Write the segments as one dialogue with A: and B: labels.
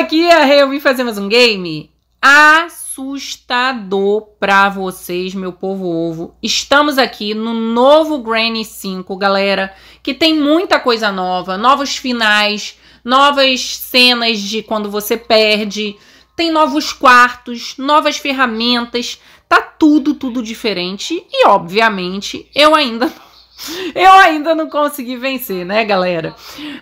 A: aqui a Rei, eu vim fazer mais um game assustador pra vocês, meu povo ovo. Estamos aqui no novo Granny 5, galera, que tem muita coisa nova, novos finais, novas cenas de quando você perde, tem novos quartos, novas ferramentas, tá tudo, tudo diferente e, obviamente, eu ainda não eu ainda não consegui vencer, né, galera?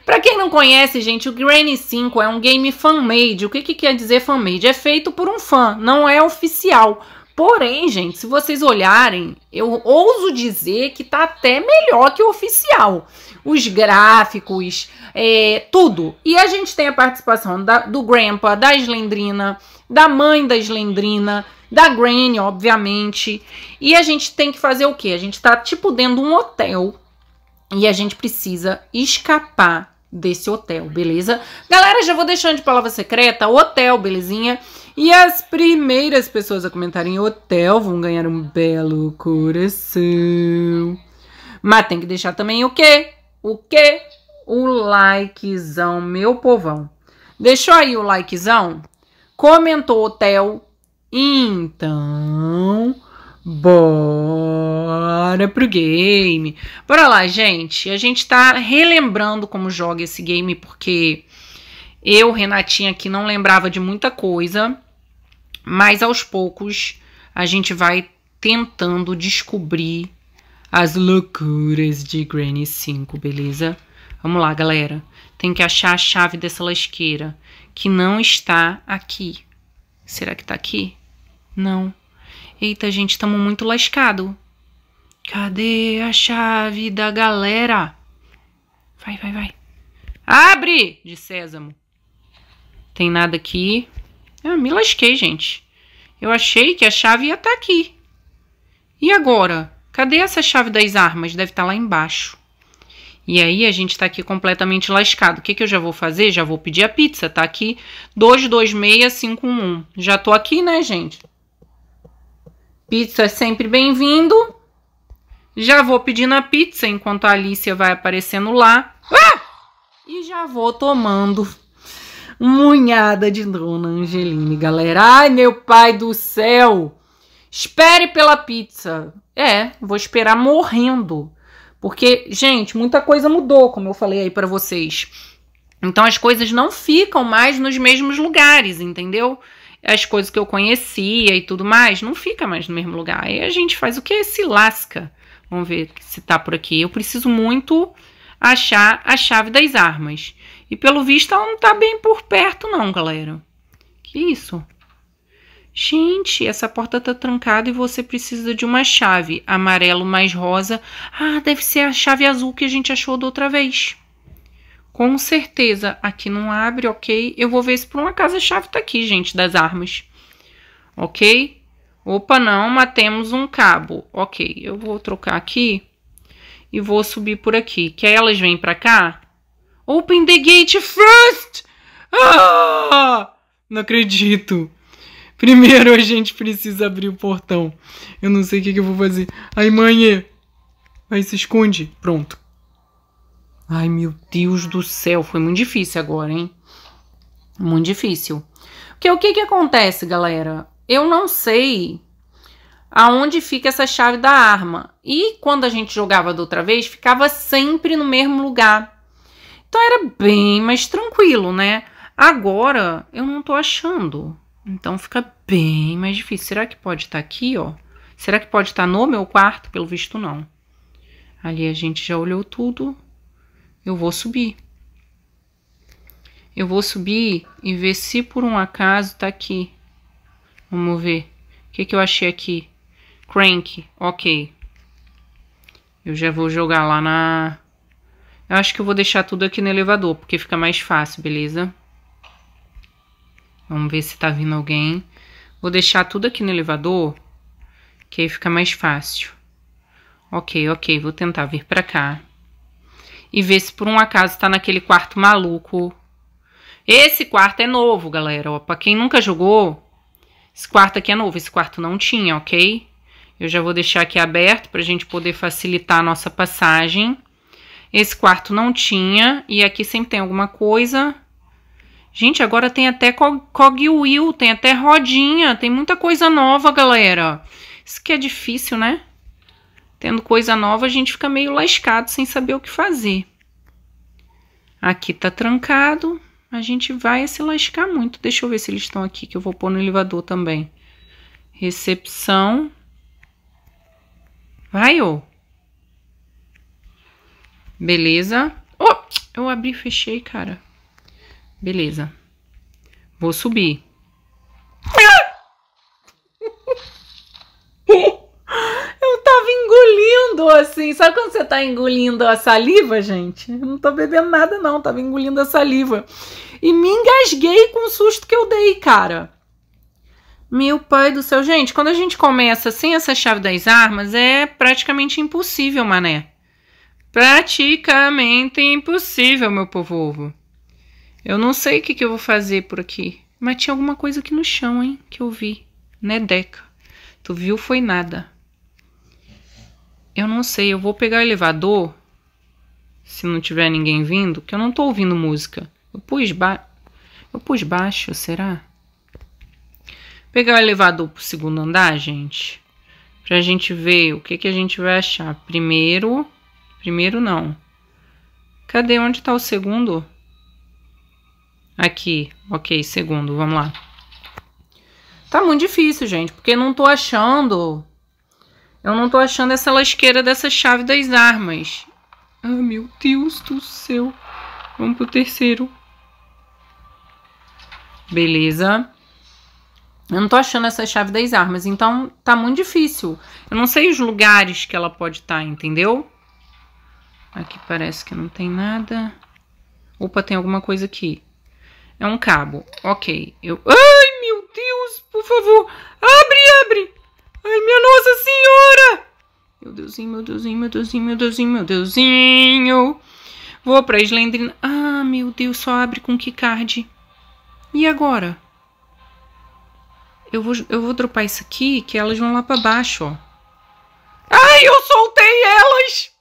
A: Para quem não conhece, gente, o Granny 5 é um game fan-made. O que, que quer dizer fan-made? É feito por um fã, não é oficial. Porém, gente, se vocês olharem, eu ouso dizer que tá até melhor que o oficial. Os gráficos, é, tudo. E a gente tem a participação da, do Grandpa, da Slendrina, da mãe da Slendrina, da Granny, obviamente. E a gente tem que fazer o quê? A gente tá tipo dentro de um hotel e a gente precisa escapar desse hotel, beleza? Galera, já vou deixando de palavra secreta, hotel, belezinha? E as primeiras pessoas a comentarem hotel vão ganhar um belo coração. Mas tem que deixar também o quê? O quê? O likezão, meu povão. Deixou aí o likezão? Comentou hotel? Então, bora pro game. Bora lá, gente. A gente tá relembrando como joga esse game porque eu, Renatinha, aqui não lembrava de muita coisa. Mas aos poucos a gente vai tentando descobrir as loucuras de Granny 5, beleza? Vamos lá, galera. Tem que achar a chave dessa lasqueira que não está aqui. Será que tá aqui? Não. Eita, gente, estamos muito lascado. Cadê a chave da galera? Vai, vai, vai. Abre! De sésamo. Tem nada aqui. Ah, me lasquei, gente. Eu achei que a chave ia estar tá aqui. E agora? Cadê essa chave das armas? Deve estar tá lá embaixo. E aí a gente está aqui completamente lascado. O que, que eu já vou fazer? Já vou pedir a pizza, tá aqui 226511. Já tô aqui, né, gente? Pizza é sempre bem-vindo. Já vou pedindo a pizza enquanto a Alicia vai aparecendo lá. Ah! E já vou tomando munhada de Dona Angeline, galera. Ai, meu pai do céu! Espere pela pizza. É, vou esperar morrendo. Porque, gente, muita coisa mudou, como eu falei aí para vocês. Então as coisas não ficam mais nos mesmos lugares, entendeu? As coisas que eu conhecia e tudo mais, não fica mais no mesmo lugar. Aí a gente faz o que? Se lasca. Vamos ver se tá por aqui. Eu preciso muito achar a chave das armas. E pelo visto ela não tá bem por perto não, galera. Que isso? Gente, essa porta tá trancada e você precisa de uma chave. Amarelo mais rosa. Ah, deve ser a chave azul que a gente achou da outra vez. Com certeza. Aqui não abre, ok. Eu vou ver se por uma casa a chave tá aqui, gente, das armas. Ok? Opa, não, temos um cabo. Ok, eu vou trocar aqui e vou subir por aqui. Que aí elas vêm pra cá Open the gate first! Ah! Não acredito. Primeiro a gente precisa abrir o portão. Eu não sei o que, que eu vou fazer. Ai, mãe! É. Aí se esconde. Pronto. Ai, meu Deus do céu. Foi muito difícil agora, hein? Muito difícil. Porque o que, que acontece, galera? Eu não sei aonde fica essa chave da arma. E quando a gente jogava da outra vez, ficava sempre no mesmo lugar. Então era bem mais tranquilo, né? Agora eu não tô achando. Então fica bem mais difícil. Será que pode estar tá aqui, ó? Será que pode estar tá no meu quarto? Pelo visto, não. Ali a gente já olhou tudo. Eu vou subir. Eu vou subir e ver se por um acaso tá aqui. Vamos ver. O que, que eu achei aqui? Crank. Ok. Eu já vou jogar lá na eu acho que eu vou deixar tudo aqui no elevador, porque fica mais fácil, beleza? Vamos ver se tá vindo alguém. Vou deixar tudo aqui no elevador, que aí fica mais fácil. Ok, ok, vou tentar vir pra cá. E ver se por um acaso tá naquele quarto maluco. Esse quarto é novo, galera. Ó, pra quem nunca jogou, esse quarto aqui é novo. Esse quarto não tinha, ok? Eu já vou deixar aqui aberto pra gente poder facilitar a nossa passagem. Esse quarto não tinha, e aqui sempre tem alguma coisa. Gente, agora tem até cogwheel, tem até rodinha, tem muita coisa nova, galera. Isso que é difícil, né? Tendo coisa nova, a gente fica meio lascado sem saber o que fazer. Aqui tá trancado, a gente vai se lascar muito. Deixa eu ver se eles estão aqui, que eu vou pôr no elevador também. Recepção. Vai, ô. Beleza. Oh, eu abri e fechei, cara. Beleza. Vou subir. Eu tava engolindo, assim. Sabe quando você tá engolindo a saliva, gente? Eu não tô bebendo nada, não. Tava engolindo a saliva. E me engasguei com o susto que eu dei, cara. Meu pai do céu. Gente, quando a gente começa sem assim, essa chave das armas, é praticamente impossível, mané praticamente impossível, meu povo. Eu não sei o que, que eu vou fazer por aqui. Mas tinha alguma coisa aqui no chão, hein? Que eu vi. Né, Deca? Tu viu, foi nada. Eu não sei, eu vou pegar o elevador. Se não tiver ninguém vindo, que eu não tô ouvindo música. Eu pus, ba... eu pus baixo, será? Pegar o elevador pro segundo andar, gente. Pra gente ver o que, que a gente vai achar. Primeiro, Primeiro não. Cadê onde está o segundo? Aqui, ok, segundo, vamos lá. Tá muito difícil, gente, porque não tô achando. Eu não tô achando essa lasqueira dessa chave das armas. Ah, meu Deus do céu. Vamos pro terceiro. Beleza. Eu não tô achando essa chave das armas, então tá muito difícil. Eu não sei os lugares que ela pode estar, tá, entendeu? Aqui parece que não tem nada. Opa, tem alguma coisa aqui. É um cabo. Ok. Eu... Ai, meu Deus, por favor. Abre, abre. Ai, minha Nossa Senhora. Meu Deusinho, meu Deusinho, meu Deusinho, meu Deusinho, meu Deusinho. Vou pra Slendrina. Ah, meu Deus, só abre com que E agora? Eu vou, eu vou dropar isso aqui, que elas vão lá pra baixo, ó. Ai, eu soltei elas!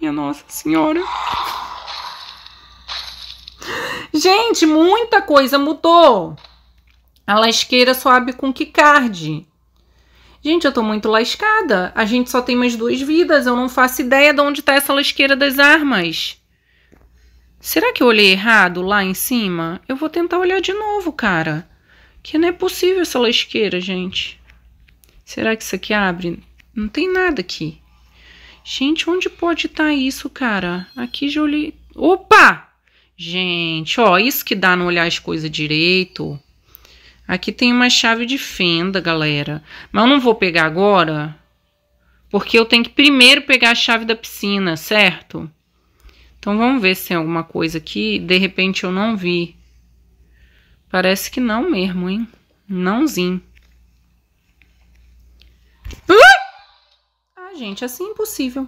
A: Minha Nossa Senhora. Gente, muita coisa mudou. A lasqueira só abre com card. Gente, eu tô muito lascada. A gente só tem mais duas vidas. Eu não faço ideia de onde tá essa lasqueira das armas. Será que eu olhei errado lá em cima? Eu vou tentar olhar de novo, cara. Que não é possível essa lasqueira, gente. Será que isso aqui abre? Não tem nada aqui. Gente, onde pode estar tá isso, cara? Aqui já olhei... Opa! Gente, ó, isso que dá não olhar as coisas direito. Aqui tem uma chave de fenda, galera. Mas eu não vou pegar agora, porque eu tenho que primeiro pegar a chave da piscina, certo? Então vamos ver se tem alguma coisa aqui. De repente eu não vi. Parece que não mesmo, hein? Nãozinho. Uh! gente, assim é impossível.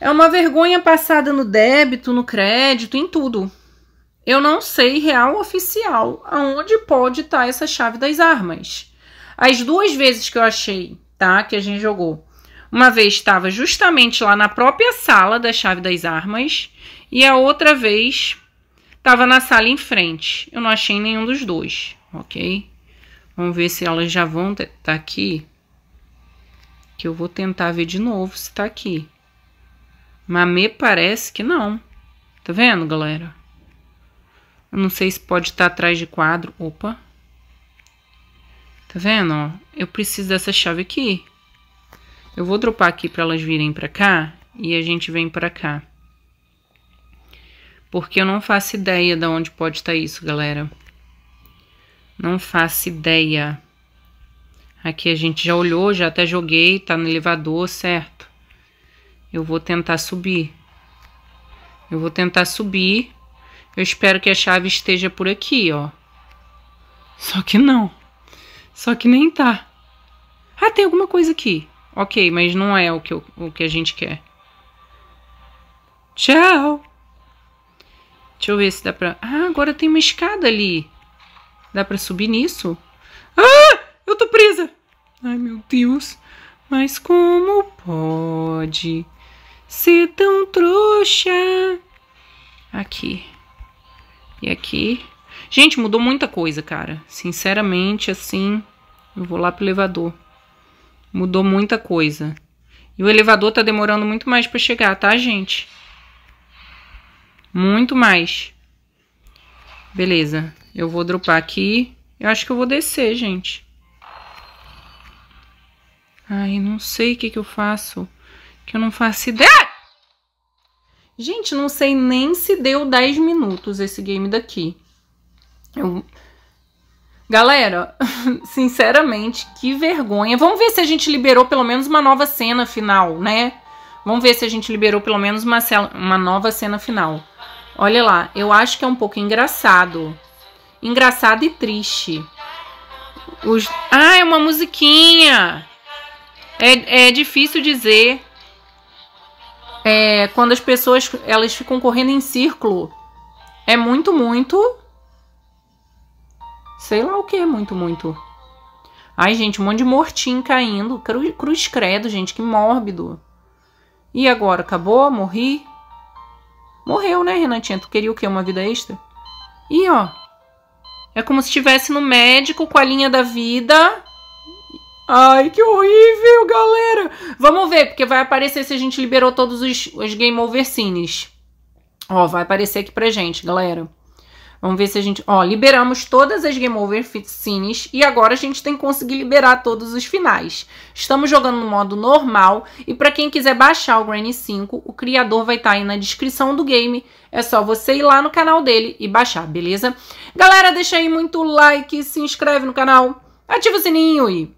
A: É uma vergonha passada no débito, no crédito, em tudo. Eu não sei real oficial aonde pode estar tá essa chave das armas. As duas vezes que eu achei, tá? Que a gente jogou. Uma vez estava justamente lá na própria sala da chave das armas e a outra vez estava na sala em frente. Eu não achei nenhum dos dois, ok? Vamos ver se elas já vão estar tá, tá aqui que eu vou tentar ver de novo se tá aqui. Mas me parece que não. Tá vendo, galera? Eu não sei se pode estar tá atrás de quadro. Opa. Tá vendo, ó? Eu preciso dessa chave aqui. Eu vou dropar aqui para elas virem para cá e a gente vem para cá. Porque eu não faço ideia de onde pode estar tá isso, galera. Não faço ideia. Aqui a gente já olhou, já até joguei, tá no elevador, certo? Eu vou tentar subir. Eu vou tentar subir. Eu espero que a chave esteja por aqui, ó. Só que não. Só que nem tá. Ah, tem alguma coisa aqui. Ok, mas não é o que, eu, o que a gente quer. Tchau! Deixa eu ver se dá pra... Ah, agora tem uma escada ali. Dá pra subir nisso? Ah! Ai meu Deus, mas como pode ser tão trouxa? Aqui e aqui. Gente, mudou muita coisa, cara. Sinceramente, assim, eu vou lá pro elevador. Mudou muita coisa. E o elevador tá demorando muito mais para chegar, tá, gente? Muito mais. Beleza. Eu vou dropar aqui. Eu acho que eu vou descer, gente. Ai, não sei o que, que eu faço. Que eu não faço ideia. Gente, não sei nem se deu 10 minutos esse game daqui. Eu... Galera, sinceramente, que vergonha. Vamos ver se a gente liberou pelo menos uma nova cena final, né? Vamos ver se a gente liberou pelo menos uma, uma nova cena final. Olha lá, eu acho que é um pouco engraçado. Engraçado e triste. Os... Ah, é uma musiquinha! É, é difícil dizer é, quando as pessoas elas ficam correndo em círculo. É muito, muito. Sei lá o que, é muito, muito. Ai, gente, um monte de mortinho caindo. cruz credo, gente, que mórbido. E agora, acabou? Morri? Morreu, né, Renatinha? Tu queria o quê? Uma vida extra? E ó. É como se estivesse no médico com a linha da vida Ai, que horrível, galera! Vamos ver, porque vai aparecer se a gente liberou todos os, os Game Over Scenes. Ó, vai aparecer aqui pra gente, galera. Vamos ver se a gente... Ó, liberamos todas as Game Over Scenes e agora a gente tem que conseguir liberar todos os finais. Estamos jogando no modo normal e para quem quiser baixar o Granny 5, o criador vai estar tá aí na descrição do game. É só você ir lá no canal dele e baixar, beleza? Galera, deixa aí muito like, se inscreve no canal, ativa o sininho e